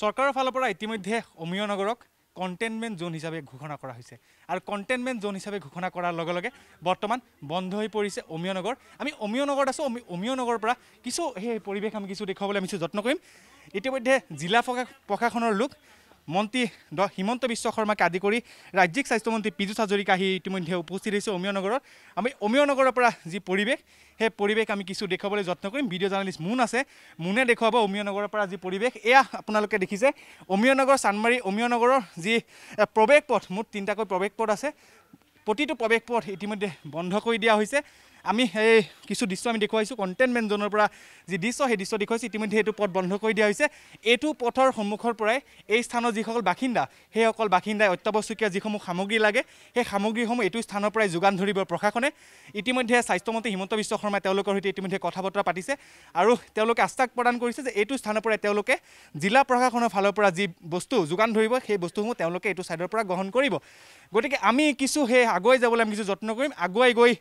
চৰকাৰৰ ফালৰ পৰা ইতিমধ্যে অমীয় নগৰক কণ্টেইনমেণ্ট জ'ন হিচাপে ঘোষণা কৰা হৈছে আৰু কণ্টেইনমেণ্ট জ'ন হিচাপে ঘোষণা কৰাৰ লগে লগে বৰ্তমান বন্ধ হৈ পৰিছে অমীয় নগৰ আমি অমীয় নগৰত আছোঁ অমি অমীয় নগৰৰ পৰা কিছু সেই পৰিৱেশ আমি কিছু দেখুৱাবলৈ আমি যত্ন কৰিম ইতিমধ্যে জিলা প্ৰশাসনৰ লোক মন্ত্ৰী দ হিমন্ত বিশ্ব শৰ্মাকে আদি কৰি ৰাজ্যিক স্বাস্থ্যমন্ত্ৰী পীযুষ হাজৰিকা আহি ইতিমধ্যে উপস্থিত হৈছে অমীয় নগৰত আমি অমিয় নগৰৰ পৰা যি পৰিৱেশ সেই পৰিৱেশ আমি কিছু দেখুৱাবলৈ যত্ন কৰিম ভিডিঅ' জাৰ্ণেলিষ্ট মুন আছে মুনে দেখুৱাব অমিয় নগৰৰ পৰা যি পৰিৱেশ এয়া আপোনালোকে দেখিছে অমিয় নগৰ চানমাৰী অমিয় নগৰৰ যি প্ৰৱেশ পথ মোৰ তিনিটাকৈ প্ৰৱেশ পথ আছে প্ৰতিটো প্ৰৱেশ পথ ইতিমধ্যে বন্ধ কৰি দিয়া হৈছে আমি সেই কিছু দৃশ্য আমি দেখুৱাইছোঁ কণ্টেইনমেণ্ট জ'নৰ পৰা যি দৃশ্য সেই দৃশ্য দেখুৱাইছোঁ ইতিমধ্যে এইটো পথ বন্ধ কৰি দিয়া হৈছে এইটো পথৰ সন্মুখৰ পৰাই এই স্থানৰ যিসকল বাসিন্দা সেইসকল বাসিন্দাই অত্যাৱশ্যকীয় যিসমূহ সামগ্ৰী লাগে সেই সামগ্ৰীসমূহ এইটো স্থানৰ পৰাই যোগান ধৰিব প্ৰশাসনে ইতিমধ্যে স্বাস্থ্যমন্ত্ৰী হিমন্ত বিশ্ব শৰ্মাই তেওঁলোকৰ সৈতে ইতিমধ্যে কথা বতৰা পাতিছে আৰু তেওঁলোকে আশ্বাস প্ৰদান কৰিছে যে এইটো স্থানৰ পৰাই তেওঁলোকে জিলা প্ৰশাসনৰ ফালৰ পৰা যি বস্তু যোগান ধৰিব সেই বস্তুসমূহ তেওঁলোকে এইটো ছাইডৰ পৰা গ্ৰহণ কৰিব গতিকে আমি কিছু সেই আগুৱাই যাবলৈ আমি কিছু যত্ন কৰিম আগুৱাই গৈ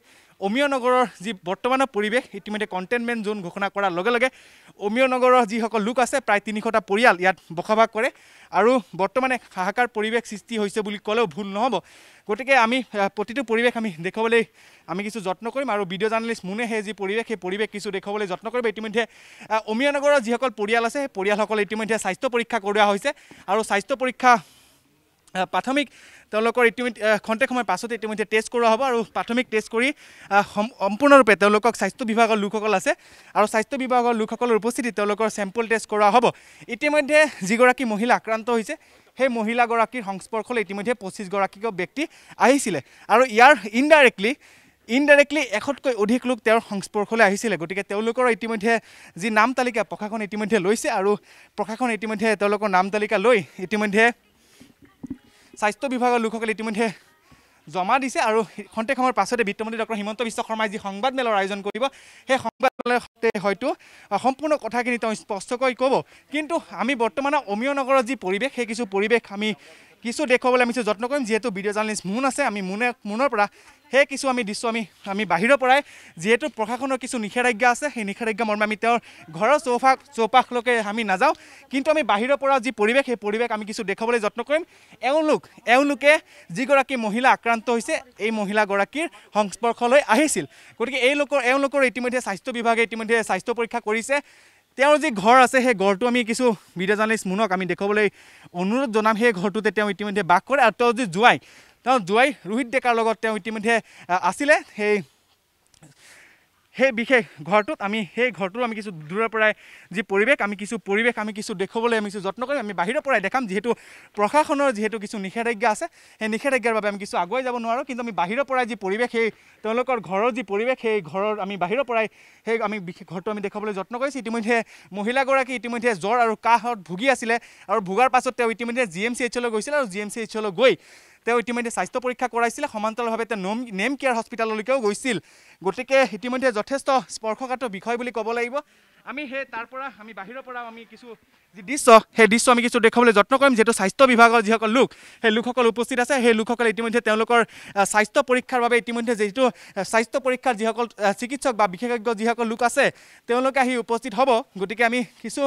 অমিয় নগৰৰ যি বৰ্তমানৰ পৰিৱেশ ইতিমধ্যে কণ্টেইনমেণ্ট জোন ঘোষণা কৰাৰ লগে লগে অমিয় নগৰৰ যিসকল লোক আছে প্ৰায় তিনিশটা পৰিয়াল ইয়াত বসবাস কৰে আৰু বৰ্তমানে হাহাকাৰ পৰিৱেশ সৃষ্টি হৈছে বুলি ক'লেও ভুল নহ'ব গতিকে আমি প্ৰতিটো পৰিৱেশ আমি দেখুৱাবলৈ আমি কিছু যত্ন কৰিম আৰু ভিডিঅ' জাৰ্ণেলিষ্ট মোনে সেই যি পৰিৱেশ সেই পৰিৱেশ কিছু দেখুৱাবলৈ যত্ন কৰিব ইতিমধ্যে অমীয়া নগৰৰ যিসকল পৰিয়াল আছে সেই পৰিয়ালসকলে ইতিমধ্যে স্বাস্থ্য পৰীক্ষা কৰোৱা হৈছে আৰু স্বাস্থ্য পৰীক্ষা প্ৰাথমিক তেওঁলোকৰ ইতিমধ্যে খন্তেক সময় পাছতে ইতিমধ্যে টেষ্ট কৰোৱা হ'ব আৰু প্ৰাথমিক টেষ্ট কৰি সম্পূৰ্ণৰূপে তেওঁলোকক স্বাস্থ্য বিভাগৰ লোকসকল আছে আৰু স্বাস্থ্য বিভাগৰ লোকসকলৰ উপস্থিতিত তেওঁলোকৰ চেম্পল টেষ্ট কৰোৱা হ'ব ইতিমধ্যে যিগৰাকী মহিলা আক্ৰান্ত হৈছে সেই মহিলাগৰাকীৰ সংস্পৰ্শলৈ ইতিমধ্যে পঁচিছগৰাকীক ব্যক্তি আহিছিলে আৰু ইয়াৰ ইনডাইৰেক্টলি ইনডাইৰেক্টলি এশতকৈ অধিক লোক তেওঁৰ সংস্পৰ্শলৈ আহিছিলে গতিকে তেওঁলোকৰ ইতিমধ্যে যি নাম তালিকা প্ৰশাসনে ইতিমধ্যে লৈছে আৰু প্ৰশাসনে ইতিমধ্যে তেওঁলোকৰ নাম তালিকা লৈ ইতিমধ্যে স্বাস্থ্য বিভাগৰ লোকসকলে ইতিমধ্যে জমা দিছে আৰু খন্তেক সময়ৰ পাছতে বিত্তমন্ত্ৰী ডক্টৰ হিমন্ত বিশ্ব শৰ্মাই যি সংবাদমেলৰ আয়োজন কৰিব সেই সংবাদমেলৰ সৈতে হয়তো সম্পূৰ্ণ কথাখিনি তেওঁ স্পষ্টকৈ ক'ব কিন্তু আমি বৰ্তমানে অমীয় নগৰৰ যি পৰিৱেশ সেই কিছু পৰিৱেশ আমি কিছু দেখুৱাবলৈ আমি যত্ন কৰিম যিহেতু ভিডিঅ' জাৰ্ণেলিষ্ট মোন আছে আমি মোনে মোনৰ পৰা সেই কিছু আমি দৃশ্য আমি আমি বাহিৰৰ পৰাই যিহেতু প্ৰশাসনৰ কিছু নিষেধাজ্ঞা আছে সেই নিষেধাজ্ঞা মৰ্মে আমি তেওঁৰ ঘৰৰ চৌপাশ চৌপাশলৈকে আমি নাযাওঁ কিন্তু আমি বাহিৰৰ পৰা যি পৰিৱেশ সেই পৰিৱেশ আমি কিছু দেখুৱাবলৈ যত্ন কৰিম এওঁলোক এওঁলোকে যিগৰাকী মহিলা আক্ৰান্ত হৈছে এই মহিলাগৰাকীৰ সংস্পৰ্শলৈ আহিছিল গতিকে এই লোকৰ এওঁলোকৰ ইতিমধ্যে স্বাস্থ্য বিভাগে ইতিমধ্যে স্বাস্থ্য পৰীক্ষা কৰিছে তেওঁৰ যি ঘৰ আছে সেই ঘৰটো আমি কিছু ভিডিঅ' জাৰ্ণালিষ্ট মোনক আমি দেখুৱাবলৈ অনুৰোধ জনাম সেই ঘৰটোতে তেওঁ ইতিমধ্যে বাস কৰে আৰু তেওঁ যি জোৱাই তেওঁ জোঁৱাই ৰোহিত ডেকাৰ লগত তেওঁ ইতিমধ্যে আছিলে সেই সেই বিশেষ ঘৰটোত আমি সেই ঘৰটো আমি কিছু দূৰৰ পৰাই যি পৰিৱেশ আমি কিছু পৰিৱেশ আমি কিছু দেখুৱাবলৈ আমি কিছু যত্ন কৰিম আমি বাহিৰৰ পৰাই দেখাম যিহেতু প্ৰশাসনৰ যিহেতু কিছু নিষেধাজ্ঞা আছে সেই নিষেধাজ্ঞাৰ বাবে আমি কিছু আগুৱাই যাব নোৱাৰোঁ কিন্তু আমি বাহিৰৰ পৰাই যি পৰিৱেশ সেই তেওঁলোকৰ ঘৰৰ যি পৰিৱেশ সেই ঘৰৰ আমি বাহিৰৰ পৰাই সেই আমি বিশেষ ঘৰটো আমি দেখুৱাবলৈ যত্ন কৰিছোঁ ইতিমধ্যে মহিলাগৰাকী ইতিমধ্যে জ্বৰ আৰু কাহত ভুগি আছিলে আৰু ভুগাৰ পাছত তেওঁ ইতিমধ্যে জি এম চি এইচলৈ গৈছিলে আৰু জি এম চি এইচলৈ গৈ তেওঁ ইতিমধ্যে স্বাস্থ্য পৰীক্ষা কৰাইছিলে সমান্তৰালভাৱে তেওঁ নোম নেম কেয়াৰ হস্পিটেললৈকেও গৈছিল গতিকে ইতিমধ্যে যথেষ্ট স্পৰ্শকাতৰ বিষয় বুলি ক'ব লাগিব আমি সেই তাৰ পৰা আমি বাহিৰৰ পৰাও আমি কিছু যি দৃশ্য সেই দৃশ্য আমি কিছু দেখুৱাবলৈ যত্ন কৰিম যিহেতু স্বাস্থ্য বিভাগৰ যিসকল লোক সেই লোকসকল উপস্থিত আছে সেই লোকসকলে ইতিমধ্যে তেওঁলোকৰ স্বাস্থ্য পৰীক্ষাৰ বাবে ইতিমধ্যে যিটো স্বাস্থ্য পৰীক্ষাৰ যিসকল চিকিৎসক বা বিশেষজ্ঞ যিসকল লোক আছে তেওঁলোকে আহি উপস্থিত হ'ব গতিকে আমি কিছু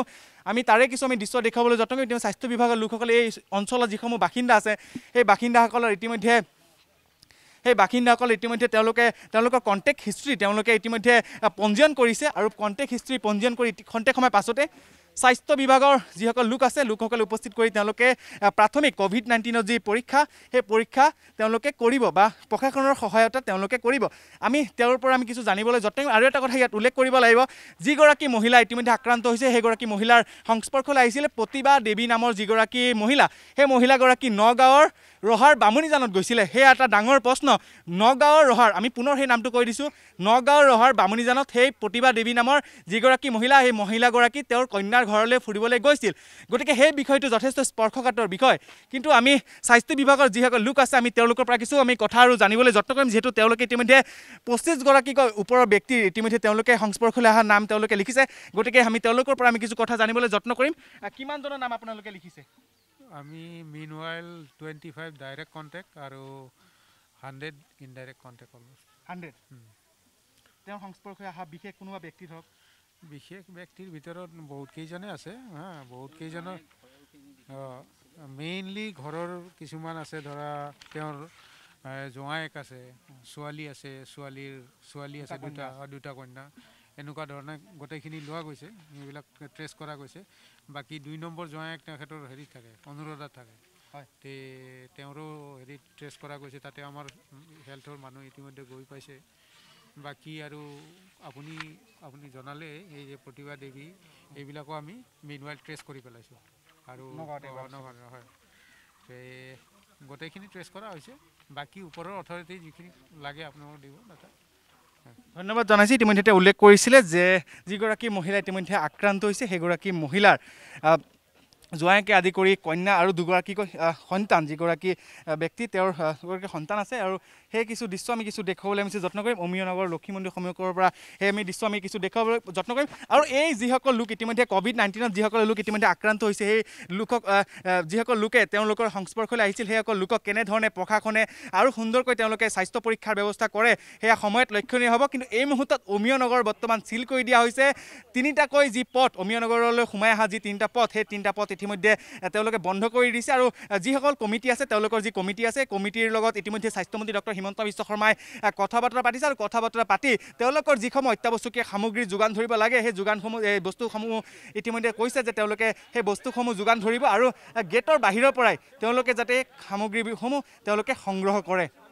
আমি তাৰে কিছু আমি দৃশ্য দেখুৱাবলৈ যত্ন কৰিম ইতিমধ্যে স্বাস্থ্য বিভাগৰ লোকসকলে এই অঞ্চলৰ যিসমূহ বাসিন্দা আছে সেই বাসিন্দাসকলৰ ইতিমধ্যে সেই বাসিন্দাসকল ইতিমধ্যে তেওঁলোকে তেওঁলোকৰ কণ্টেক্ট হিষ্ট্ৰী তেওঁলোকে ইতিমধ্যে পঞ্জীয়ন কৰিছে আৰু কণ্টেক্ট হিষ্ট্ৰি পঞ্জীয়ন কৰি খন্তেক সময় পাছতে স্বাস্থ্য বিভাগৰ যিসকল লোক আছে লোকসকলে উপস্থিত কৰি তেওঁলোকে প্ৰাথমিক ক'ভিড নাইণ্টিনৰ যি পৰীক্ষা সেই পৰীক্ষা তেওঁলোকে কৰিব বা প্ৰশাসনৰ সহায়তা তেওঁলোকে কৰিব আমি তেওঁৰ পৰা আমি কিছু জানিবলৈ যত্ন কৰিম আৰু এটা কথা ইয়াত উল্লেখ কৰিব লাগিব যিগৰাকী মহিলা ইতিমধ্যে আক্ৰান্ত হৈছে সেইগৰাকী মহিলাৰ সংস্পৰ্শলৈ আহিছিলে প্ৰতিভা দেৱী নামৰ যিগৰাকী মহিলা সেই মহিলাগৰাকী নগাঁৱৰ ৰহাৰ বামুনী জানত গৈছিলে সেয়া এটা ডাঙৰ প্ৰশ্ন নগাঁৱৰ ৰহাৰ আমি পুনৰ সেই নামটো কৈ দিছোঁ নগাঁৱৰ ৰহাৰ বামুনী জানত সেই প্ৰতিভা দেৱী নামৰ যিগৰাকী মহিলা সেই মহিলাগৰাকী তেওঁৰ কন্যাৰ ঘৰলৈ ফুৰিবলৈ গৈছিল গতিকে সেই বিষয়টো যথেষ্ট স্পৰ্শকাতৰ বিষয় কিন্তু আমি স্বাস্থ্য বিভাগৰ যিসকল লোক আছে আমি তেওঁলোকৰ পৰা কিছু আমি কথা আৰু জানিবলৈ যত্ন কৰিম যিহেতু তেওঁলোকে ইতিমধ্যে পঁচিছগৰাকীকৈ ওপৰৰ ব্যক্তিৰ ইতিমধ্যে তেওঁলোকে সংস্পৰ্শলৈ অহা নাম তেওঁলোকে লিখিছে গতিকে আমি তেওঁলোকৰ পৰা আমি কিছু কথা জানিবলৈ যত্ন কৰিম কিমানজনৰ নাম আপোনালোকে লিখিছে আমি meanwhile twenty five direct contact আৰু হাণ্ড্ৰেড ইনডাইৰেক্ট কণ্টেক্ট হ'লোঁ হাণ্ড্ৰেড তেওঁৰ সংস্পৰ্শ অহা বিশেষ কোনোবা ব্যক্তি ধৰক বিশেষ ব্যক্তিৰ ভিতৰত বহুত কেইজনে আছে হা বহুতকেইজনৰ অঁ মেইনলি ঘৰৰ কিছুমান আছে ধৰা তেওঁৰ জোঁৱায়েক আছে ছোৱালী আছে ছোৱালীৰ ছোৱালী আছে দুটা দুটা কন্যা এনেকুৱা ধৰণে গোটেইখিনি লোৱা গৈছে এইবিলাক ট্ৰেছ কৰা গৈছে বাকী দুই নম্বৰ জোঁৱাই তেখেতৰ হেৰি থাকে অনুৰোধা থাকে হয় তেওঁৰো হেৰিত ট্ৰেছ কৰা গৈছে তাতে আমাৰ হেল্থৰ মানুহ ইতিমধ্যে গৈ পাইছে বাকী আৰু আপুনি আপুনি জনালে এই যে প্ৰতিভা দেৱী এইবিলাকো আমি মেনুৱেল ট্ৰেছ কৰি পেলাইছোঁ আৰু হয় গোটেইখিনি ট্ৰেছ কৰা হৈছে বাকী ওপৰৰ অথৰিটি যিখিনি লাগে আপোনালোকক দিব দাদা ধন্যবাদ জনাইছোঁ ইতিমধ্যে তেওঁ উল্লেখ কৰিছিলে যে যিগৰাকী মহিলা ইতিমধ্যে আক্ৰান্ত হৈছে সেইগৰাকী মহিলাৰ জোঁৱায়েকে আদি কৰি কন্যা আৰু দুগৰাকী সন্তান যিগৰাকী ব্যক্তি তেওঁৰ দুগৰাকী সন্তান আছে আৰু সেই কিছু দৃশ্য আমি কিছু দেখুৱাবলৈ আমি যত্ন কৰিম অমিয়নগৰ লক্ষী মন্দিৰ সমীপৰ পৰা সেই আমি দৃশ্য আমি কিছু দেখুৱাবলৈ যত্ন কৰিম আৰু এই যিসকল লোক ইতিমধ্যে ক'ভিড নাইণ্টিনত যিসকল লোক ইতিমধ্যে আক্ৰান্ত হৈছে সেই লোকক যিসকল লোকে তেওঁলোকৰ সংস্পৰ্শলৈ আহিছিল সেইসকল লোকক কেনেধৰণে প্ৰশাসনে আৰু সুন্দৰকৈ তেওঁলোকে স্বাস্থ্য পৰীক্ষাৰ ব্যৱস্থা কৰে সেয়া সময়ত লক্ষণীয় হ'ব কিন্তু এই মুহূৰ্তত অমিয়নগৰ বৰ্তমান চিল কৰি দিয়া হৈছে তিনিটাকৈ যি পথ নগৰলৈ সোমাই অহা যি তিনিটা পথ সেই তিনিটা পথ ইতিমধ্যে তেওঁলোকে বন্ধ কৰি দিছে আৰু যিসকল কমিটি আছে তেওঁলোকৰ যি কমিটি আছে কমিটিৰ লগত ইতিমধ্যে স্বাস্থ্যমন্ত্ৰী ডক্টৰ হিমন্ত বিশ্ব শৰ্মাই কথা বতৰা পাতিছে আৰু কথা বতৰা পাতি তেওঁলোকৰ যিসমূহ অত্যাৱশ্যকীয় সামগ্ৰী যোগান ধৰিব লাগে সেই যোগানসমূহ এই বস্তুসমূহ ইতিমধ্যে কৈছে যে তেওঁলোকে সেই বস্তুসমূহ যোগান ধৰিব আৰু গেটৰ বাহিৰৰ পৰাই তেওঁলোকে যাতে সামগ্ৰীসমূহ তেওঁলোকে সংগ্ৰহ কৰে